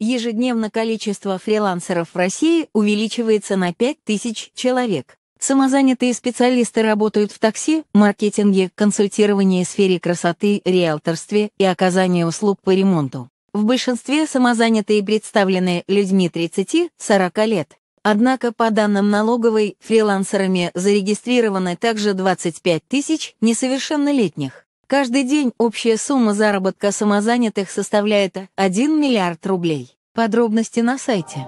Ежедневно количество фрилансеров в России увеличивается на 5000 человек. Самозанятые специалисты работают в такси, маркетинге, консультировании в сфере красоты, риэлторстве и оказании услуг по ремонту. В большинстве самозанятые представлены людьми 30-40 лет. Однако, по данным налоговой, фрилансерами зарегистрированы также 25 тысяч несовершеннолетних. Каждый день общая сумма заработка самозанятых составляет 1 миллиард рублей. Подробности на сайте.